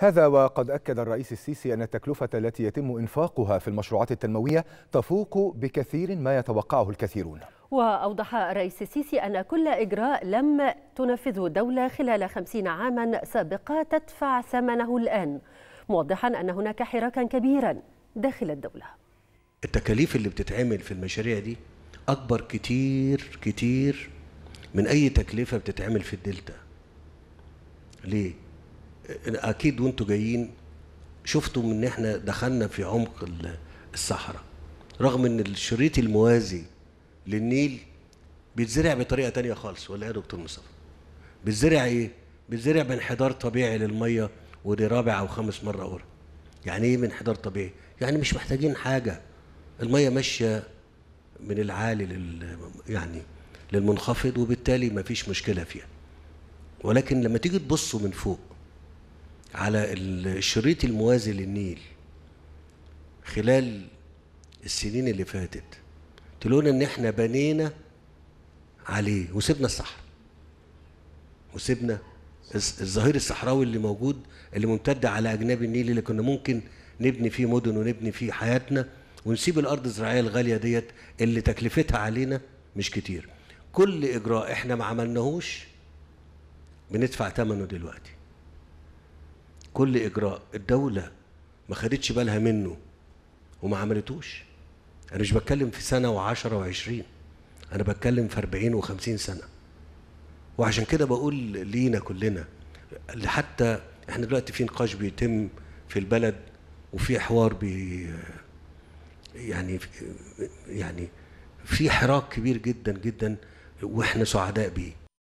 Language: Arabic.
هذا وقد أكد الرئيس السيسي أن التكلفة التي يتم إنفاقها في المشروعات التنموية تفوق بكثير ما يتوقعه الكثيرون وأوضح الرئيس السيسي أن كل إجراء لم تنفذه دولة خلال خمسين عاما سابقة تدفع ثمنه الآن موضحا أن هناك حراكا كبيرا داخل الدولة التكاليف اللي بتتعمل في المشاريع دي أكبر كتير كتير من أي تكلفة بتتعمل في الدلتا ليه؟ اكيد وانتوا جايين شفتوا ان احنا دخلنا في عمق الصحراء رغم ان الشريط الموازي للنيل بيتزرع بطريقه تانية خالص ولا يا دكتور مصطفى بيتزرع ايه بيتزرع بانحدار طبيعي للميه ودي رابع او خامس مره اقولها يعني ايه بانحدار طبيعي يعني مش محتاجين حاجه الميه ماشيه من العالي لل يعني للمنخفض وبالتالي ما فيش مشكله فيها ولكن لما تيجي تبصوا من فوق على الشريط الموازي للنيل خلال السنين اللي فاتت تلونا ان احنا بنينا عليه وسيبنا الصحراء وسيبنا الظهير الصحراوي اللي موجود اللي ممتد على اجناب النيل اللي كنا ممكن نبني فيه مدن ونبني فيه حياتنا ونسيب الارض الزراعيه الغاليه ديت اللي تكلفتها علينا مش كتير كل اجراء احنا ما عملناهوش بندفع ثمنه دلوقتي كل اجراء الدوله ما خدتش بالها منه وما عملتوش انا مش بتكلم في سنه وعشرة وعشرين انا بتكلم في أربعين وخمسين سنه وعشان كده بقول لينا كلنا حتى احنا دلوقتي في نقاش بيتم في البلد وفي حوار بي يعني يعني في حراك كبير جدا جدا واحنا سعداء بيه